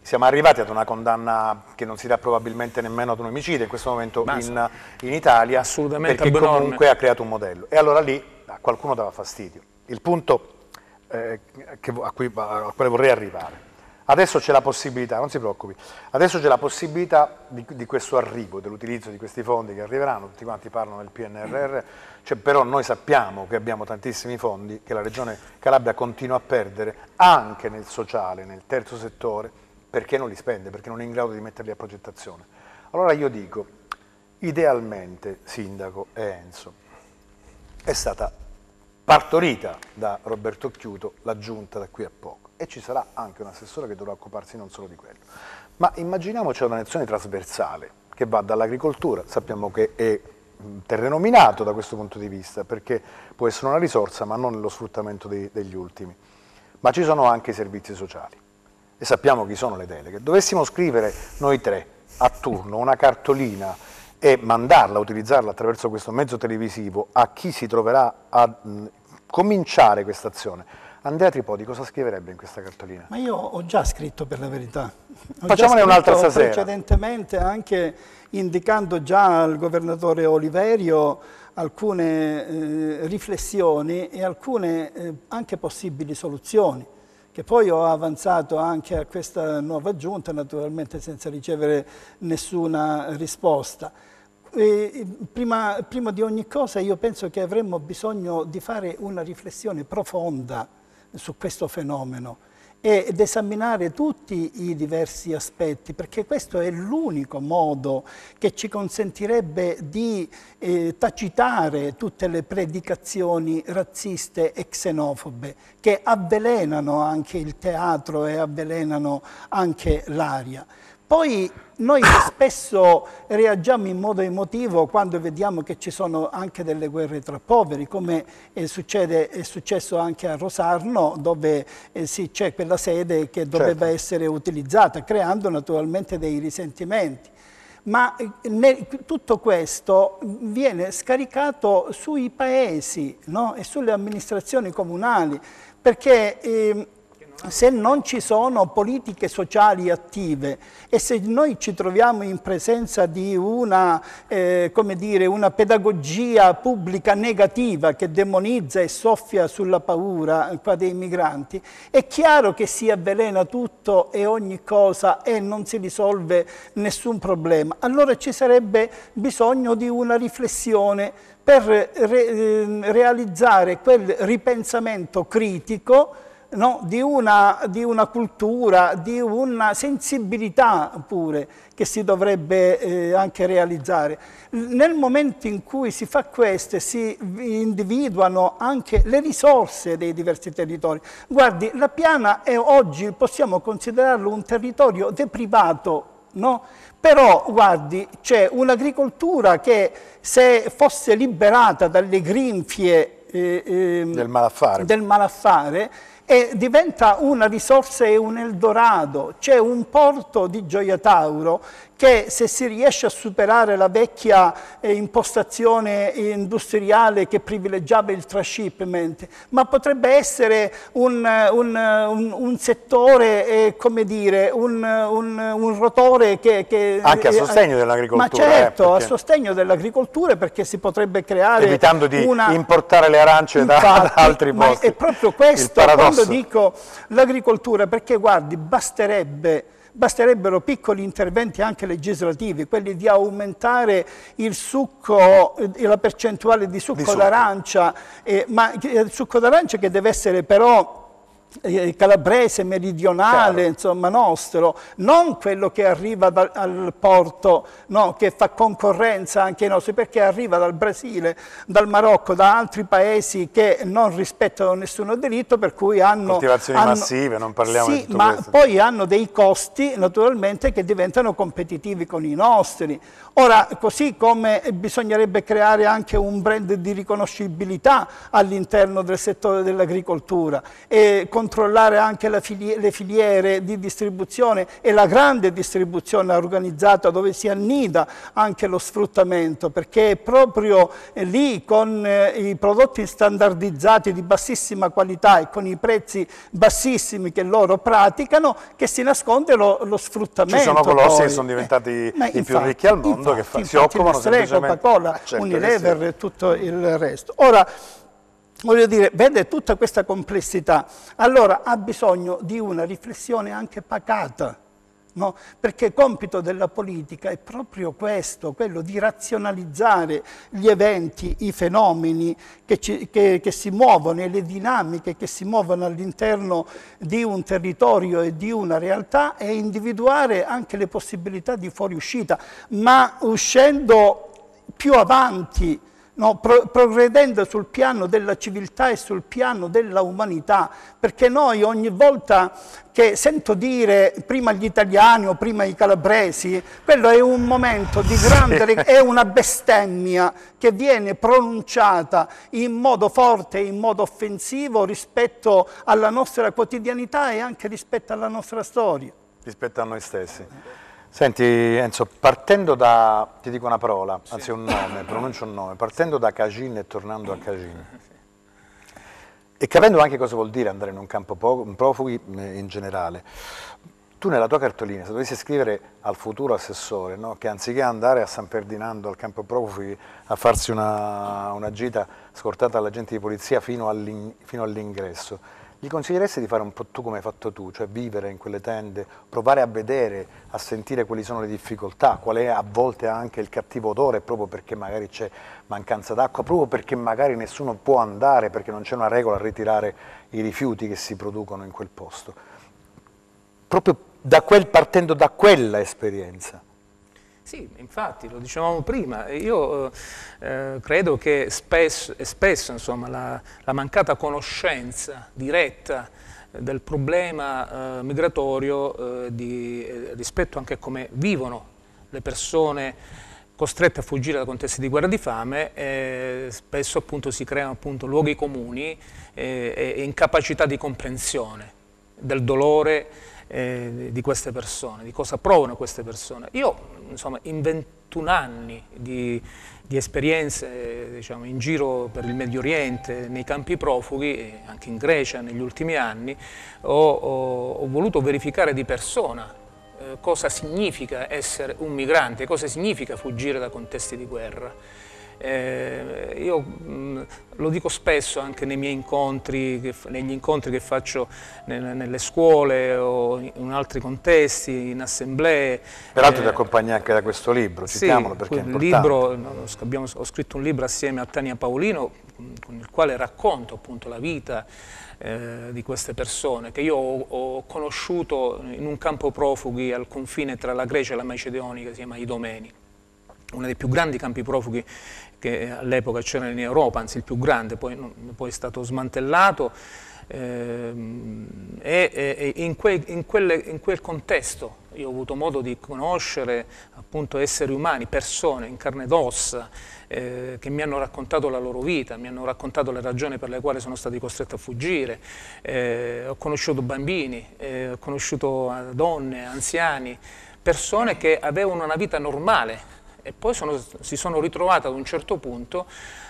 Siamo arrivati ad una condanna che non si dà probabilmente nemmeno ad un omicidio in questo momento in, in, Italia perché comunque ha creato un modello e allora lì qualcuno dava fastidio. Il punto eh, che, a, cui, a quale vorrei arrivare Adesso c'è la possibilità, non si preoccupi, adesso c'è la possibilità di, di questo arrivo, dell'utilizzo di questi fondi che arriveranno, tutti quanti parlano del PNRR, cioè, però noi sappiamo che abbiamo tantissimi fondi che la Regione Calabria continua a perdere anche nel sociale, nel terzo settore, perché non li spende, perché non è in grado di metterli a progettazione. Allora io dico, idealmente Sindaco e eh, Enzo, è stata partorita da Roberto Chiuto la giunta da qui a poco e ci sarà anche un assessore che dovrà occuparsi non solo di quello. Ma immaginiamoci una lezione trasversale che va dall'agricoltura, sappiamo che è terreno minato da questo punto di vista, perché può essere una risorsa ma non lo sfruttamento dei, degli ultimi. Ma ci sono anche i servizi sociali e sappiamo chi sono le deleghe. Dovessimo scrivere noi tre a turno una cartolina e mandarla, utilizzarla attraverso questo mezzo televisivo a chi si troverà a mh, cominciare questa azione, Andrea Tripodi cosa scriverebbe in questa cartolina? Ma io ho già scritto per la verità. Ho Facciamone un'altra stasera. Precedentemente anche indicando già al governatore Oliverio alcune eh, riflessioni e alcune eh, anche possibili soluzioni che poi ho avanzato anche a questa nuova giunta, naturalmente senza ricevere nessuna risposta. Prima, prima, di ogni cosa io penso che avremmo bisogno di fare una riflessione profonda su questo fenomeno ed esaminare tutti i diversi aspetti, perché questo è l'unico modo che ci consentirebbe di eh, tacitare tutte le predicazioni razziste e xenofobe che avvelenano anche il teatro e avvelenano anche l'aria. Poi noi spesso reagiamo in modo emotivo quando vediamo che ci sono anche delle guerre tra poveri, come è, eh, succede, è successo anche a Rosarno, dove eh, sì, c'è quella sede che doveva certo. essere utilizzata, creando naturalmente dei risentimenti. Ma eh, ne, tutto questo viene scaricato sui paesi no? e sulle amministrazioni comunali, perché... Eh, se non ci sono politiche sociali attive e se noi ci troviamo in presenza di una, eh, dire, una pedagogia pubblica negativa che demonizza e soffia sulla paura eh, dei migranti, è chiaro che si avvelena tutto e ogni cosa e non si risolve nessun problema. Allora ci sarebbe bisogno di una riflessione per re ehm, realizzare quel ripensamento critico no? di, una, di, una, cultura, di una sensibilità pure che si dovrebbe eh, anche realizzare. Nel momento in cui si fa questo si individuano anche le risorse dei diversi territori. Guardi, la Piana è oggi, possiamo considerarlo un territorio deprivato No? Però, guardi, c'è un'agricoltura che se fosse liberata dalle grinfie eh, eh, del, malaffare. del malaffare e diventa una risorsa e un Eldorado. C'è un porto di Gioia Tauro che se si riesce a superare la vecchia eh, impostazione industriale che privilegiava il transshipment, ma potrebbe essere un, un, un, un settore, eh, come dire, un, rotore che, che, Anche a eh, sostegno eh, dell'agricoltura. Ma eh, certo, perché... a sostegno dell'agricoltura perché si potrebbe creare... Evitando di una... importare le arance Infatti, [LAUGHS] da altri posti. Ma è proprio questo quando dico l'agricoltura, perché guardi, basterebbe Basterebbero piccoli interventi anche legislativi, quelli di aumentare il succo, eh, la percentuale di succo d'arancia, eh, ma il succo d'arancia che deve essere però eh, calabrese, meridionale, Chiaro. insomma nostro, non quello che arriva dal, al porto, no, che fa concorrenza anche ai nostri, perché arriva dal Brasile, dal Marocco, da altri paesi che non rispettano nessuno diritto, per cui hanno... Coltivazioni hanno, massive, non parliamo sì, di tutto ma questo. poi hanno dei costi naturalmente che diventano competitivi con i nostri. Ora, così come bisognerebbe creare anche un brand di riconoscibilità all'interno del settore dell'agricoltura e controllare anche fili le filiere di distribuzione e la grande distribuzione organizzata dove si annida anche lo sfruttamento, perché è proprio lì con eh, i prodotti standardizzati di bassissima qualità e con i prezzi bassissimi che loro praticano che si nasconde lo, lo sfruttamento. Ci sono colossi che sono diventati eh, i infatti, più ricchi al mondo mondo infatti, che fa, si occupano semplicemente... Coca-Cola, ah, Unilever certo, e eh, tutto il resto. Ora, voglio dire, vede tutta questa complessità, allora ha bisogno di una riflessione anche pacata, No? Perché compito della politica è proprio questo, quello di razionalizzare gli eventi, i fenomeni che, ci, che, che si muovono e le dinamiche che si muovono all'interno di un territorio e di una realtà e individuare anche le possibilità di fuoriuscita, ma uscendo più avanti no, pro progredendo sul piano della civiltà e sul piano della umanità, perché noi ogni volta che sento dire prima gli italiani o prima i calabresi, quello è un momento di grande, è una bestemmia che viene pronunciata in modo forte, in modo offensivo rispetto alla nostra quotidianità e anche rispetto alla nostra storia. Rispetto a noi stessi. Senti Enzo, partendo da, ti dico una parola, sì. anzi un nome, pronuncio un nome, partendo da Cagin e tornando a Cagin, [LAUGHS] sì. e capendo anche cosa vuol dire andare in un campo profughi eh, in generale, tu nella tua cartolina, se dovessi scrivere al futuro assessore, no? che anziché andare a San Ferdinando, al campo profughi, a farsi una, una gita scortata dall'agente di polizia fino, all'ingresso, gli consiglieresti di fare un po' tu come hai fatto tu, cioè vivere in quelle tende, provare a vedere, a sentire quali sono le difficoltà, qual è a volte anche il cattivo odore, proprio perché magari c'è mancanza d'acqua, proprio perché magari nessuno può andare, perché non c'è una regola a ritirare i rifiuti che si producono in quel posto. Proprio da quel, partendo da quella esperienza. Sì, infatti, lo dicevamo prima, io eh, eh credo che spesso, spesso insomma, la, la, mancata conoscenza diretta eh, del problema eh, migratorio eh, di, eh, rispetto anche a come vivono le persone costrette a fuggire da contesti di guerra di fame, spesso appunto, si creano appunto, luoghi comuni e incapacità di comprensione del dolore eh, di queste persone, di cosa provano queste persone. Io, insomma, in 21 anni di, di esperienze diciamo, in giro per il Medio Oriente, nei campi profughi, anche in Grecia negli ultimi anni, ho, ho, ho voluto verificare di persona eh, cosa significa essere un migrante, cosa significa fuggire da contesti di guerra. Eh, io mh, mm, lo dico spesso anche nei miei incontri, che, negli incontri che faccio nelle, nelle scuole o in altri contesti, in assemblee. Peraltro eh, ti accompagni anche da questo libro, citiamolo sì, perché è importante. Libro, ho scritto un libro assieme a Tania Paolino con il quale racconto appunto la vita eh, di queste persone che io ho, ho, conosciuto in un campo profughi al confine tra la Grecia e la Macedonia che si chiama Idomeni uno dei più grandi campi profughi che all'epoca c'era in Europa, anzi il più grande, poi, poi è stato smantellato. Ehm, e, in, quei, in, quelle, in quel contesto io ho avuto modo di conoscere appunto esseri umani, persone in carne ed ossa, eh, che mi hanno raccontato la loro vita, mi hanno raccontato le ragioni per le quali sono stati costretti a fuggire, eh, ho conosciuto bambini, eh, ho conosciuto eh, donne, anziani, persone che avevano una vita normale, e poi sono, si sono ritrovate ad un certo punto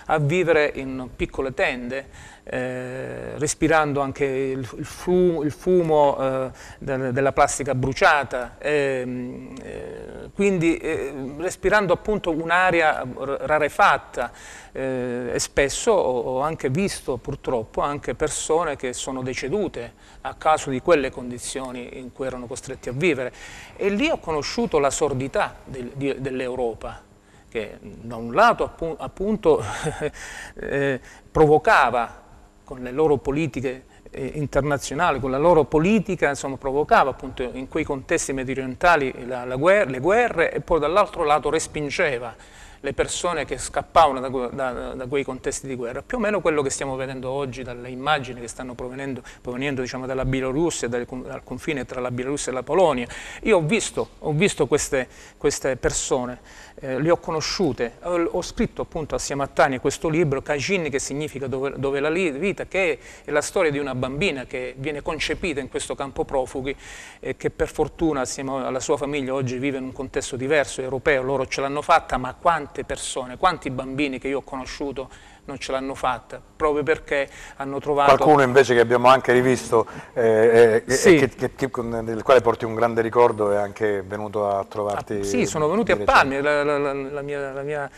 a vivere in piccole tende eh, respirando anche il, il fumo, il fumo eh, de, della plastica bruciata, ehm, eh, quindi eh, respirando appunto un'aria rarefatta eh, e spesso ho, ho anche visto purtroppo anche persone che sono decedute a causa di quelle condizioni in cui erano costretti a vivere e lì ho conosciuto la sordità del, dell'Europa che da un lato appunto, appunto [LAUGHS] eh, provocava con le loro politiche eh, internazionali, con la loro politica, insomma, provocava appunto in quei contesti mediorientali la, la guerra, le guerre e poi dall'altro lato respingeva le persone che scappavano da, da, da, quei contesti di guerra. Più o meno quello che stiamo vedendo oggi dalle immagini che stanno provenendo, provenendo diciamo, dalla Bielorussia, dal, dal, confine tra la Bielorussia e la Polonia. Io ho visto, ho visto queste, queste persone eh, le ho conosciute. Ho, ho, scritto appunto assieme a Tania questo libro, Kajin, che significa dove, dove, la vita, che è la storia di una bambina che viene concepita in questo campo profughi e che per fortuna assieme alla sua famiglia oggi vive in un contesto diverso, europeo, loro ce l'hanno fatta, ma quante persone, quanti bambini che io ho conosciuto non ce l'hanno fatta, proprio perché hanno trovato... Qualcuno invece che abbiamo anche rivisto, eh, eh, eh sì. che, che, del quale porti un grande ricordo, è anche venuto a trovarti... Ah, sì, sono venuti a Palmi, la, la, la, mia, la mia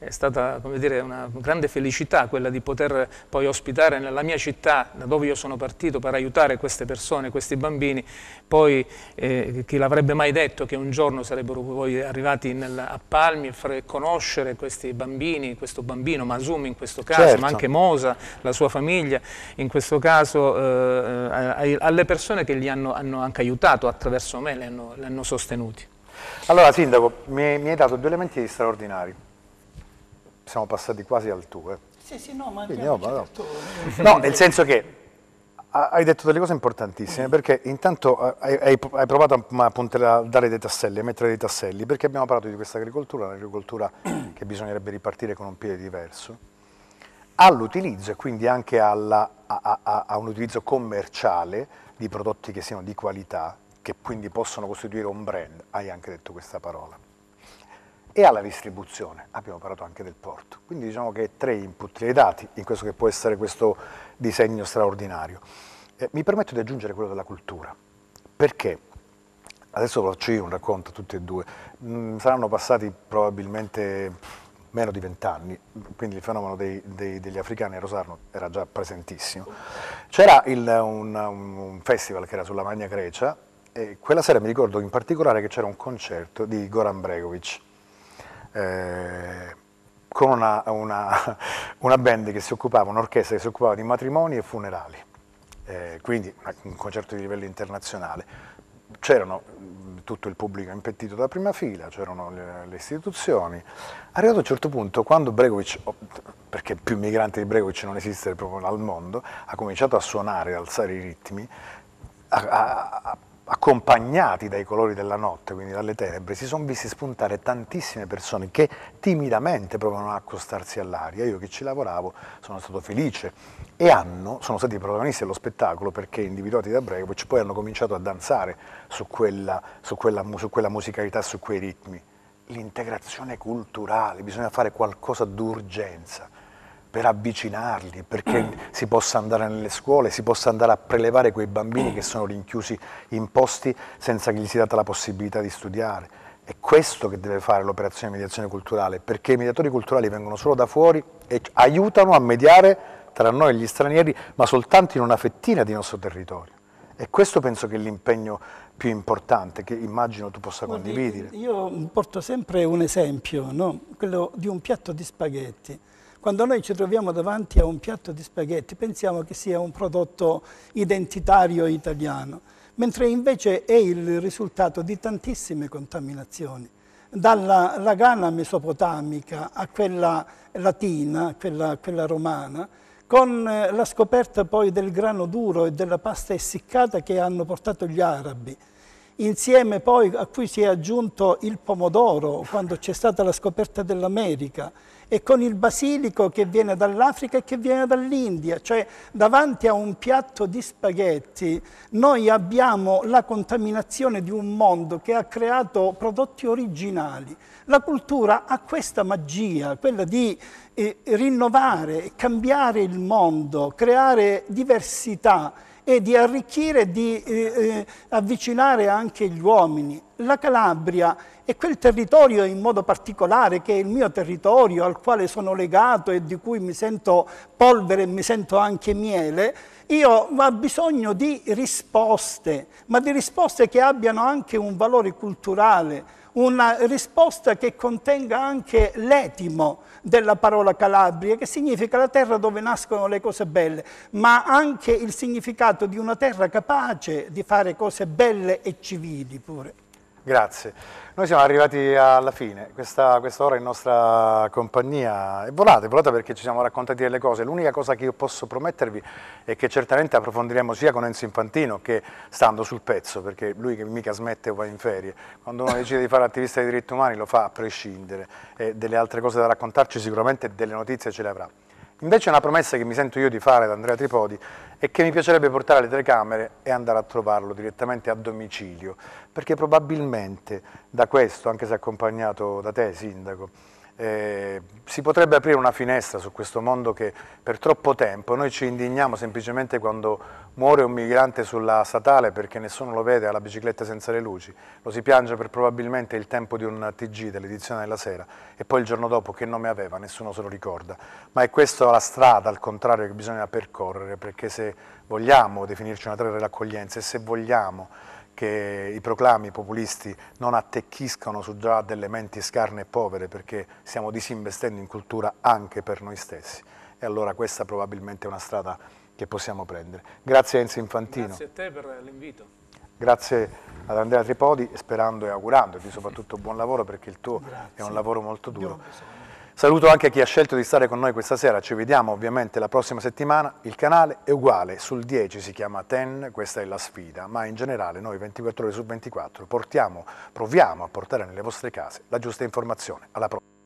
è stata dire, una grande felicità quella di poter poi ospitare nella mia città, da dove io sono partito, per aiutare queste persone, questi bambini, poi eh, chi l'avrebbe mai detto che un giorno sarebbero poi arrivati nel, a Palmi e conoscere questi bambini, questo bambino Masumi in questo caso, certo. ma anche Mosa, la sua famiglia, in questo caso eh, eh alle persone che li hanno, hanno, anche aiutato attraverso me, li hanno, li hanno sostenuti. Allora Sindaco, mi, mi hai dato due elementi straordinari siamo passati quasi al tuo. Eh. Sì, sì, no, ma Quindi, no, ma no. Certo, eh. no, nel senso che hai detto delle cose importantissime mm. perché intanto eh, hai, hai provato a, a dare dei tasselli, a mettere dei tasselli, perché abbiamo parlato di questa agricoltura, un'agricoltura [CLEARS THROAT] che bisognerebbe ripartire con un piede diverso, all'utilizzo e quindi anche alla, a, a, a un utilizzo commerciale di prodotti che siano di qualità, che quindi possono costituire un brand, hai anche detto questa parola e alla distribuzione. Abbiamo parlato anche del porto. Quindi diciamo che tre input tre dati in questo che può essere questo disegno straordinario. Eh, mi permetto di aggiungere quello della cultura. Perché? Adesso faccio io un racconto a tutti e due. Mm, saranno passati probabilmente meno di vent'anni, quindi il fenomeno dei, dei, degli africani a Rosarno era già presentissimo. C'era un, un festival che era sulla Magna Grecia e quella sera mi ricordo in particolare che c'era un concerto di Goran Bregovic, eh, con una, una, [LAUGHS] una, band che si occupava, un'orchestra che si occupava di matrimoni e funerali, eh, quindi un concerto di livello internazionale. C'erano tutto il pubblico impettito dalla prima fila, c'erano le, le, istituzioni. Arrivato a un certo punto, quando Bregovic, oh, perché più migrante di Bregovic non esiste proprio al mondo, ha cominciato a suonare, ad alzare i ritmi, a, a, a accompagnati dai colori della notte, quindi dalle tenebre, si sono visti spuntare tantissime persone che timidamente provano a accostarsi all'aria. Io che ci lavoravo sono stato felice e hanno, sono stati i protagonisti dello spettacolo perché individuati da Bregovic poi hanno cominciato a danzare su quella, su quella, su quella musicalità, su quei ritmi. L'integrazione culturale, bisogna fare qualcosa d'urgenza per avvicinarli, perché mm. si possa andare nelle scuole, si possa andare a prelevare quei bambini mm. che sono rinchiusi in posti senza che gli sia data la possibilità di studiare. È questo che deve fare l'operazione di mediazione culturale, perché i mediatori culturali vengono solo da fuori e aiutano a mediare tra noi e gli stranieri, ma soltanto in una fettina di nostro territorio. E questo penso che è l'impegno più importante che immagino tu possa condividere. Io porto sempre un esempio, no? quello di un piatto di spaghetti. Quando noi ci troviamo davanti a un piatto di spaghetti pensiamo che sia un prodotto identitario italiano, mentre invece è il risultato di tantissime contaminazioni dalla lagana mesopotamica a quella latina, quella, quella, romana, con eh, la scoperta poi del grano duro e della pasta essiccata che hanno portato gli arabi, insieme poi a cui si è aggiunto il pomodoro quando c'è stata la scoperta dell'America e con il basilico che viene dall'Africa e che viene dall'India, cioè davanti a un piatto di spaghetti noi abbiamo la contaminazione di un mondo che ha creato prodotti originali. La cultura ha questa magia, quella di eh, rinnovare, cambiare il mondo, creare diversità e di arricchire, di eh, eh avvicinare anche gli uomini. La Calabria e quel territorio in modo particolare, che è il mio territorio, al quale sono legato e di cui mi sento polvere e mi sento anche miele, io ho bisogno di risposte, ma di risposte che abbiano anche un valore culturale, una risposta che contenga anche l'etimo della parola Calabria, che significa la terra dove nascono le cose belle, ma anche il significato di una terra capace di fare cose belle e civili pure. Grazie. Noi siamo arrivati alla fine, questa, quest ora in nostra compagnia è volata, è volata perché ci siamo raccontati delle cose. L'unica cosa che io posso promettervi è che certamente approfondiremo sia con Enzo Infantino che stando sul pezzo, perché lui che mica smette o va in ferie. Quando uno decide di fare attivista dei diritti umani lo fa a prescindere e delle altre cose da raccontarci sicuramente delle notizie ce le avrà. Invece una promessa che mi sento io di fare ad Andrea Tripodi è che mi piacerebbe portare le telecamere e andare a trovarlo direttamente a domicilio, perché probabilmente da questo, anche se accompagnato da te, Sindaco, eh, si potrebbe aprire una finestra su questo mondo che per troppo tempo noi ci indigniamo semplicemente quando muore un migrante sulla statale perché nessuno lo vede alla bicicletta senza le luci, lo si piange per probabilmente il tempo di un TG dell'edizione della sera e poi il giorno dopo che nome aveva nessuno se lo ricorda, ma è questa la strada al contrario che bisogna percorrere perché se vogliamo definirci una terra dell'accoglienza e se vogliamo che i proclami populisti non attecchiscano su già delle menti scarne e povere perché stiamo disinvestendo in cultura anche per noi stessi e allora questa probabilmente è una strada che possiamo prendere. Grazie Enzo Infantino. Grazie a te per l'invito. Grazie ad Andrea Tripodi, sperando e augurandoti soprattutto buon lavoro perché il tuo Grazie. è un lavoro molto duro. Saluto anche chi ha scelto di stare con noi questa sera, ci vediamo ovviamente la prossima settimana, il canale è uguale, sul 10 si chiama TEN, questa è la sfida, ma in generale noi 24 ore su 24 portiamo, proviamo a portare nelle vostre case la giusta informazione. Alla prossima.